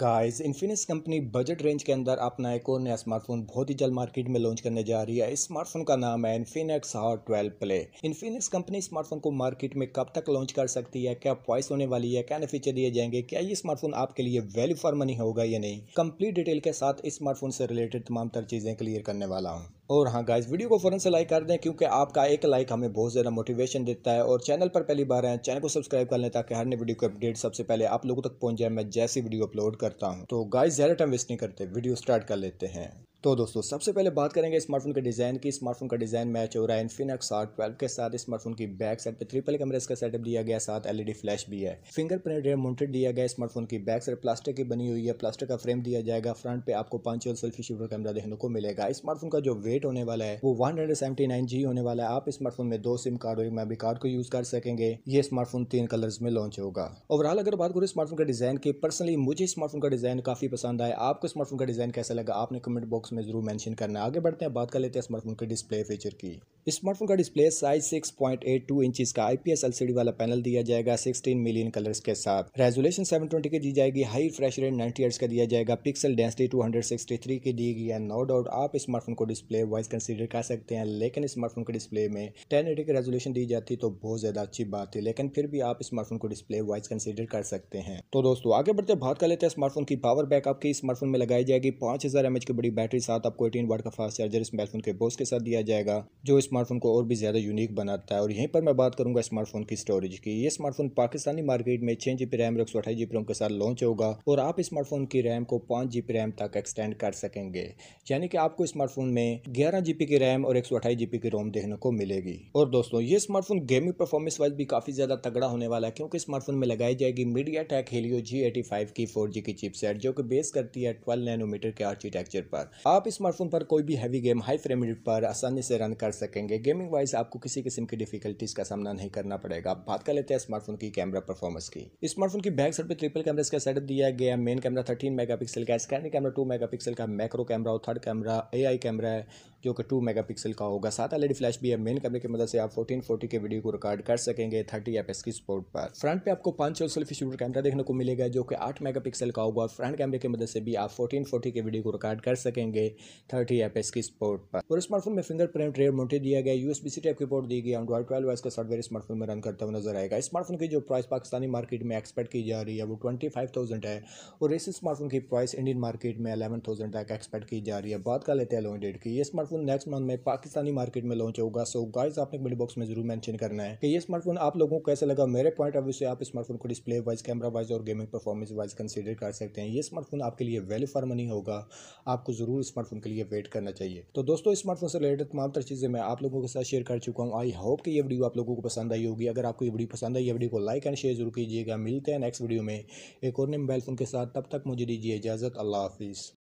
guys Infinix company budget range के अंदर अपना एक और नया स्मार्टफोन बहुत ही जल्द मार्केट में लॉन्च करने जा रही है इस स्मार्टफोन का नाम है Infinix hot twelve play Infinix company smartphone को मार्केट में कब तक लॉन्च कर सकती है क्या प्राइस होने वाली है क्या फीचर दिए जाएंगे क्या ये स्मार्टफोन आपके लिए वैल्यू फॉर मनी होगा या नहीं कंप्लीट डिटेल के साथ इस स्मार्टफोन से रिलेटेड तमाम तर चीज़ें क्लियर करने वाला हूँ और हाँ गाइज वीडियो को फ़ौरन से लाइक कर दें क्योंकि आपका एक लाइक हमें बहुत ज़्यादा मोटिवेशन देता है और चैनल पर पहली बार आए चैनल को सब्सक्राइब कर लें ताकि हर नई वीडियो की अपडेट सबसे पहले आप लोगों तक पहुँच जाए मैं जैसी वीडियो अपलोड करता हूँ तो गाइज ज़्यादा टाइम वेस्ट नहीं करते वीडियो स्टार्ट कर लेते हैं तो दोस्तों सबसे पहले बात करेंगे स्मार्टफोन के डिज़ाइन की स्मार्टफोन का डिज़ाइन मैच हो रहा है इन्फिनक्स आर ट्वेल्व के साथ स्मार्टफोन की बैक साइड पे ट्रिपल कैमरा इसका सेटअप दिया गया साथ एलईडी फ्लैश भी है फिंगरप्रिंट रेम माउंटेड दिया गया स्मार्टफोन की बैक साइड प्लास्टिक की बनी हुई है प्लास्टिक का फ्रेम दिया जाएगा फ्रंट पे आपको पांच और सेल्फी शूटर कैमरा देखने को मिलेगा स्मार्टफोन का जो वेट होने वाला है वो वन जी होने वाला है आप स्मार्टफोन में दो सिम कार्ड और एक मेमरी कार्ड को यूज कर सकेंगे ये स्मार्टफोन तीन कलर्स में लॉन्च होगा ओवरऑल अगर बात करूँ स्मार्टफोन का डिज़ाइन की पर्सनली मुझे स्मार्टफोन का डिज़ाइन काफी पसंद आया आपको स्मार्टफोन का डिज़ाइन कैसा लगा आपने कमेंट बॉक्स बॉक्स में जरूर मेंशन करना है आगे बढ़ते हैं बात कर लेते हैं स्मार्टफोन के डिस्प्ले फीचर की स्मार्टफोन का डिस्प्ले साइज 6.82 इंचेस का आईपीएस एलसीडी वाला पैनल दिया जाएगा 16 मिलियन कलर्स के साथ रेजोल्यूशन 720 की दी जाएगी high refresh rate ninety hertz का दिया जाएगा पिक्सल डेंसिटी 263 की दी गई है नो डाउट आप स्मार्टफोन को डिस्प्ले वाइज कंसीडर कर सकते हैं लेकिन स्मार्टफोन के डिस्प्ले में टेन की रेजोल्यूशन दी जाती तो बहुत ज़्यादा अच्छी बात थी लेकिन फिर भी आप स्मार्टफोन को डिस्प्ले वाइज कंसिडर कर सकते हैं तो दोस्तों आगे बढ़ते बात कर लेते हैं स्मार्टफोन की पावर बैकअप की स्मार्टफोन में लगाई जाएगी पांच हज़ार की बड़ी बैटरी साथ आपको एटीन वाट का फास्ट चार्जर स्मार्टफोन के बोस के साथ दिया जाएगा जो स्मार्टफोन को और भी ज़्यादा यूनिक बनाता है और यहीं पर मैं बात करूंगा स्मार्टफोन की स्टोरेज की ये स्मार्टफोन पाकिस्तानी मार्केट में छह जीबी बी रैम एक सौ अठाईस जी रोम के साथ लॉन्च होगा और आप स्मार्टफोन की रैम को पांच जीबी रैम तक एक्सटेंड कर सकेंगे यानी कि आपको स्मार्टफोन में ग्यारह जीबी की रैम और एक सौ अठाईस जी की रोम देखने को मिलेगी और दोस्तों ये स्मार्टफोन गेमिंग परफॉर्मेंस वाइज भी काफ़ी ज़्यादा तगड़ा होने वाला है क्योंकि स्मार्टफोन में लगाई जाएगी MediaTek Helio G eighty five की फोर जी की चिपसेट जो कि बेस करती है ट्वेल्व नैनोमीटर के आर्किटेक्चर पर आप स्मार्टफोन पर कोई भी heavy game high frame rate पर आसानी से रन कर सकेंगे गेमिंग वाइज आपको किसी किस्म की डिफिकल्टीज का सामना नहीं करना पड़ेगा बात कर लेते हैं स्मार्टफोन की कैमरा परफॉर्मेंस की स्मार्टफोन की बैक साइड पर ट्रिपल कैमरा का सेटअप दिया गया मेन कैमरा थर्टीन मेगा का स्कैनिंग कैमरा टू मेगा का मैक्रो कैमरा और थर्ड कैमरा ए कैमरा है जो कि टू मेगापिक्सल का होगा साथ एलईडी फ्लैश e भी है मेन कैमरे की मदद से आप फोर्टी के वीडियो को रिकॉर्ड कर सकेंगे थर्टी एफ की सपोर्ट पर फ्रंट पे आपको पांच सौ सेल्फी शूटर कैमरा देखने को मिलेगा जो कि आठ मेगा का होगा और फ्रंट कैमरे की मदद से भी आप फोर्टीन के वीडियो को रिकॉर्ड कर सकेंगे थर्टी एफ की सपोर्ट पर और स्मार्टफोन में प्रिंट रेयर मोटे दिया गया बी सी टाइप की पोर्ट दी गई एंड्रॉइड ट्वेल्व एस का सॉफ्टवेयर स्मार्टफोन में रन करता हुआ नजर आएगा स्मार्टफोन की जो प्राइस पाकिस्तानी मार्केट में एक्सपेक्ट की जा रही है वो ट्वेंटी है और इस स्मार्टफोन की प्राइस इंडियन मार्केट में अलेवन तक एक्सपेक्ट की जा रही है बात कर लेते हैं डेट की स्मार्टफोन स्मार्टफोन नेक्स्ट मंथ में पाकिस्तानी मार्केट में लॉन्च होगा सो गाइज आपने कमेंट बॉक्स में जरूर मैंशन करना है कि ये स्मार्टफोन आप लोगों को कैसे लगा मेरे पॉइंट ऑफ व्यू से आप स्मार्टफोन को डिस्प्ले वाइज कैमरा वाइज और गेमिंग परफॉर्मेंस वाइज कंसिडर कर सकते हैं ये स्मार्टफोन आपके लिए वैल्यू फॉर मनी होगा आपको जरूर स्मार्टफोन के लिए वेट करना चाहिए तो दोस्तों स्मार्टफोन से रिलेटेड तमाम तरह चीज़ें मैं आप लोगों के साथ शेयर कर चुका हूँ आई होप कि ये वीडियो आप लोगों को पसंद आई होगी अगर आपको ये वीडियो पसंद आई ये वीडियो को लाइक एंड शेयर जरूर कीजिएगा मिलते हैं नेक्स्ट वीडियो में एक और नए मोबाइल फ़ोन के साथ तब तक मुझे दीजिए इजाज़त अल्लाह हाफिज़